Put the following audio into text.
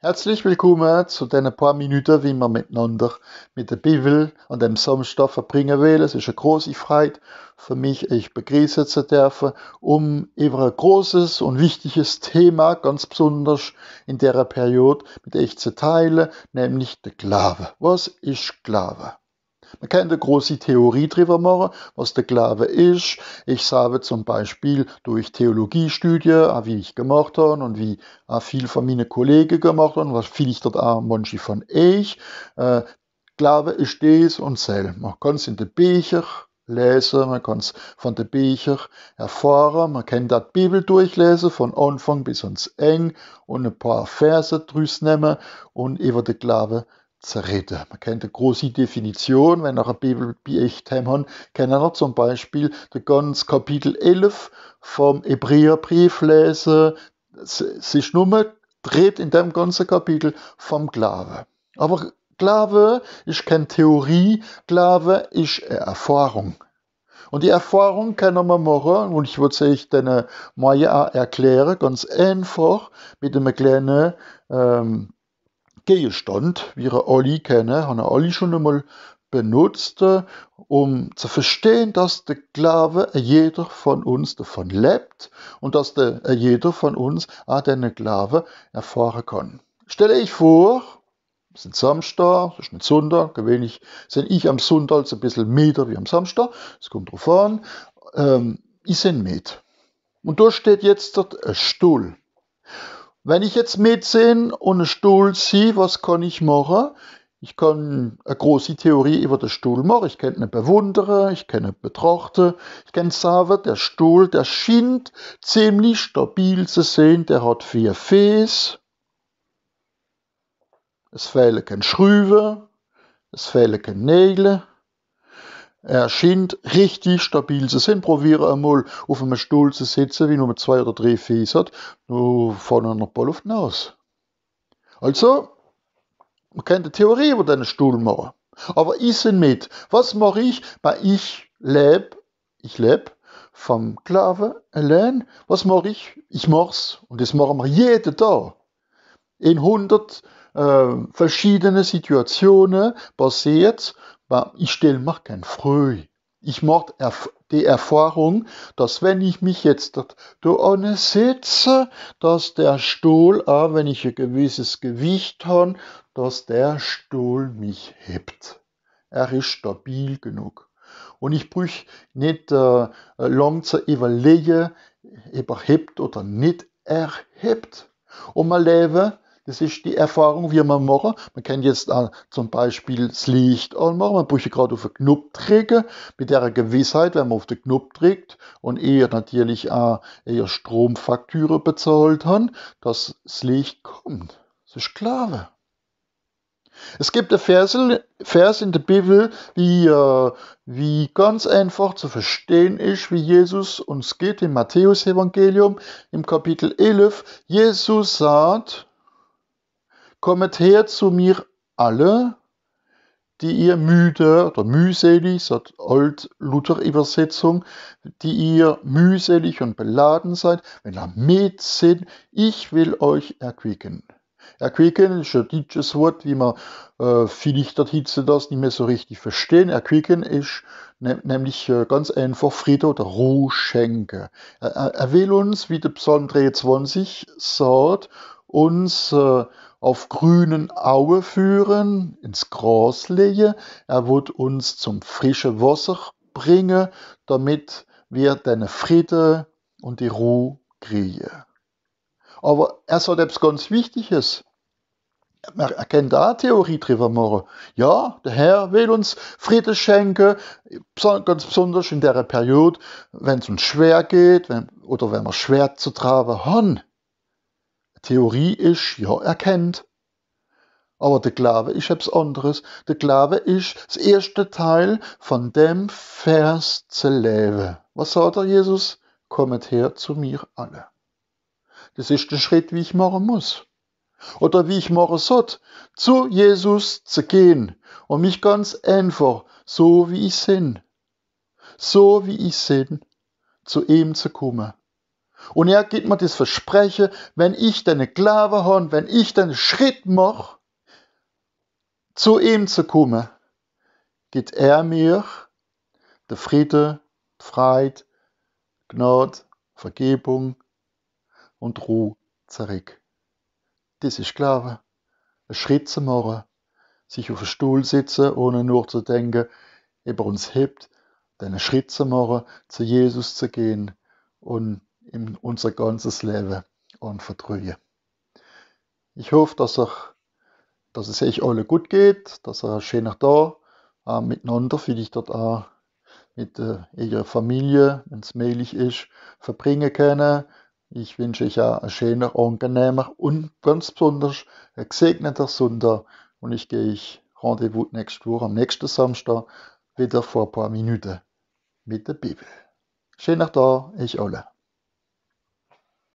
Herzlich willkommen zu diesen paar Minuten, wie wir miteinander mit der Bibel und dem Samstag verbringen wollen. Es ist eine große Freude für mich, euch begrüßen zu dürfen, um über ein großes und wichtiges Thema, ganz besonders in dieser Periode, mit euch zu teilen, nämlich der Glaube. Was ist Glaube? Man kann eine große Theorie drüber machen, was der Glaube ist. Ich sage zum Beispiel durch Theologiestudien, wie ich gemacht habe und wie viel von meinen Kollegen gemacht haben, was vielleicht dort auch manche von ich. Äh, Glaube ist dies und sel. Man kann es in den Büchern lesen, man kann es von den Büchern erfahren, man kann die Bibel durchlesen, von Anfang bis ans Eng und ein paar Verse drüs nehmen und über den Glaube zerreden. Man kennt eine große Definition, wenn nach Bibel beicht haben, können wir zum Beispiel das ganze Kapitel 11 vom Hebräerbrief lesen. Sich nur dreht in dem ganzen Kapitel vom Glaube. Aber Glaube ist keine Theorie, Glaube ist eine Erfahrung. Und die Erfahrung kann man machen, und ich würde es euch dann mal erklären, ganz einfach, mit einem kleinen ähm, Gegenstand, wie wir alle kennen, haben wir alle schon einmal benutzt, äh, um zu verstehen, dass der Glaube jeder von uns davon lebt und dass der jeder von uns auch den Glaube erfahren kann. Stelle ich vor, es ist Samstag, es ist nicht Sonntag, gewöhnlich sind ich am Sonntag ein bisschen müder wie am Samstag, es kommt drauf an, ähm, ich sind mit. Und da steht jetzt dort ein Stuhl. Wenn ich jetzt mitziehe und einen Stuhl sehe, was kann ich machen? Ich kann eine große Theorie über den Stuhl machen. Ich kann ihn bewundern, ich kann ihn betrachten. Ich kann sagen, der Stuhl, der scheint ziemlich stabil zu sein. Der hat vier Fäs. Es fehlen keine Schrauben. Es fehlen keine Nägel. Er scheint richtig stabil zu sein. Probiere einmal auf einem Stuhl zu sitzen, wie nur mit zwei oder drei Fies hat. Dann fahren wir noch Ball auf den Nase. Also, man kann die Theorie über den Stuhl machen. Aber ich sind mit. Was mache ich? Weil ich lebe, ich lebe vom Sklaven allein. Was mache ich? Ich mach's. Und das machen wir jeden Tag. In 100 äh, verschiedene Situationen passiert weil ich stelle mir kein Früh. Ich mache die Erfahrung, dass wenn ich mich jetzt da da sitze, dass der Stuhl, auch wenn ich ein gewisses Gewicht habe, dass der Stuhl mich hebt. Er ist stabil genug. Und ich brüch nicht äh, lang zu überlegen, ob er hebt oder nicht erhebt. Und mein Leben das ist die Erfahrung, wie man machen. Man kann jetzt auch zum Beispiel das Licht anmachen. Man muss gerade auf den Knopf drücken. Mit der Gewissheit, wenn man auf den Knopf drückt und eher natürlich auch eher Stromfaktüre bezahlt hat, dass das Licht kommt. Das ist Sklave. Es gibt ein Vers, in der Bibel, wie, äh, wie ganz einfach zu verstehen ist, wie Jesus uns geht im Matthäus-Evangelium im Kapitel 11. Jesus sagt, Kommet her zu mir alle, die ihr müde oder mühselig, sagt Old Luther Übersetzung, die ihr mühselig und beladen seid, wenn ihr mit sind, ich will euch erquicken. Erquicken ist ein deutsches Wort, wie man äh, vielleicht dort Hitze das nicht mehr so richtig verstehen. Erquicken ist ne, nämlich äh, ganz einfach Friede oder Ruhe schenken. Er, er, will uns, wie der Psalm 23 sagt, uns äh, auf Grünen Aue führen, ins Gras legen. Er wird uns zum frischen Wasser bringen, damit wir den Frieden und die Ruhe kriegen. Aber er sagt etwas ganz Wichtiges. Man erkennt da Theorie drüber machen. Ja, der Herr will uns Frieden schenken, ganz besonders in der Periode, wenn es uns schwer geht wenn, oder wenn wir schwer zu tragen haben. Theorie ist, ja, erkennt. Aber der Glaube ist etwas anderes. Der Glaube ist das erste Teil von dem Vers zu leben. Was sagt der Jesus? Kommt her zu mir alle. Das ist der Schritt, wie ich machen muss. Oder wie ich machen sollte, zu Jesus zu gehen und mich ganz einfach, so wie ich bin, so wie ich bin, zu ihm zu kommen. Und er gibt mir das Versprechen, wenn ich deine Glaube habe, wenn ich deinen Schritt mache, zu ihm zu kommen, gibt er mir den Friede, die Freiheit, Gnade, Vergebung und Ruhe zurück. Das ist Glaube. Ein Schritt zu machen, sich auf den Stuhl sitzen, ohne nur zu denken, über uns hebt, einen Schritt zu machen, zu Jesus zu gehen und in unser ganzes Leben und vertrauen. Ich hoffe, dass, ihr, dass es euch alle gut geht, dass ihr schön da äh, miteinander, vielleicht dort auch mit äh, Familie, wenn es möglich ist, verbringen können. Ich wünsche euch auch ein schöner, angenehmer und ganz besonders ein gesegneter Sonntag. Und ich gehe ich Rendezvous nächste Woche am nächsten Samstag wieder vor ein paar Minuten mit der Bibel. Schön nach da, ich alle.